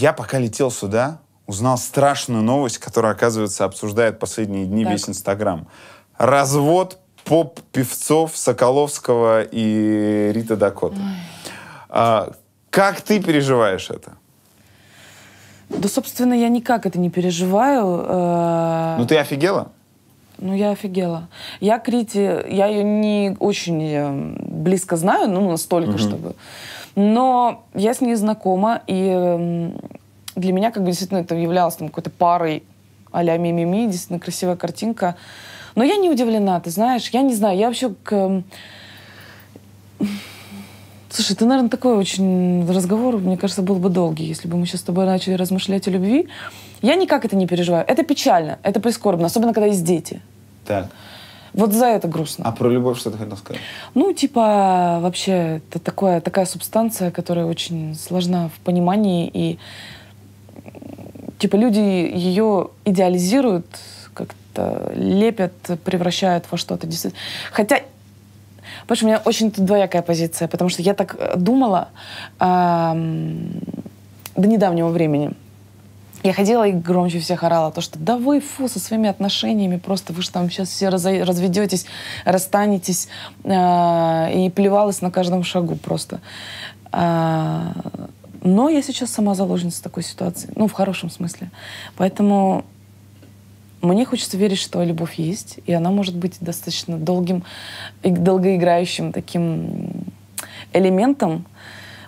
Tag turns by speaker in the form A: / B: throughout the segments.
A: Я пока летел сюда, узнал страшную новость, которая, оказывается, обсуждает последние дни так. весь Инстаграм. Развод поп-певцов Соколовского и Рита Дакота. А, как ты переживаешь это?
B: Да, собственно, я никак это не переживаю. Э, ну, ты офигела? Ну, я офигела. Я Крити, я ее не очень э, близко знаю, ну, настолько, угу. чтобы... Но я с ней знакома, и эм, для меня как бы действительно это являлось там какой-то парой а-ля ми действительно красивая картинка. Но я не удивлена, ты знаешь, я не знаю, я вообще к эм, Слушай, это, наверное, такой очень разговор, мне кажется, был бы долгий, если бы мы сейчас с тобой начали размышлять о любви. Я никак это не переживаю. Это печально, это прискорбно, особенно когда есть дети. Так. Вот за это грустно. А про любовь что ты хотел сказать? Ну, типа, вообще, это такое, такая субстанция, которая очень сложна в понимании, и типа люди ее идеализируют, как-то лепят, превращают во что-то действительно. Хотя Понимаешь, у меня очень двоякая позиция, потому что я так э, думала э, до недавнего времени. Я ходила и громче всех орала, то, что да вы, фу, со своими отношениями, просто вы же там сейчас все разведетесь, расстанетесь, э, и плевалась на каждом шагу просто. Э, но я сейчас сама заложница такой ситуации, ну, в хорошем смысле. Поэтому мне хочется верить, что любовь есть, и она может быть достаточно долгим и долгоиграющим таким элементом.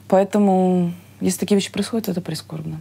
B: Поэтому, если такие вещи происходят, это прискорбно.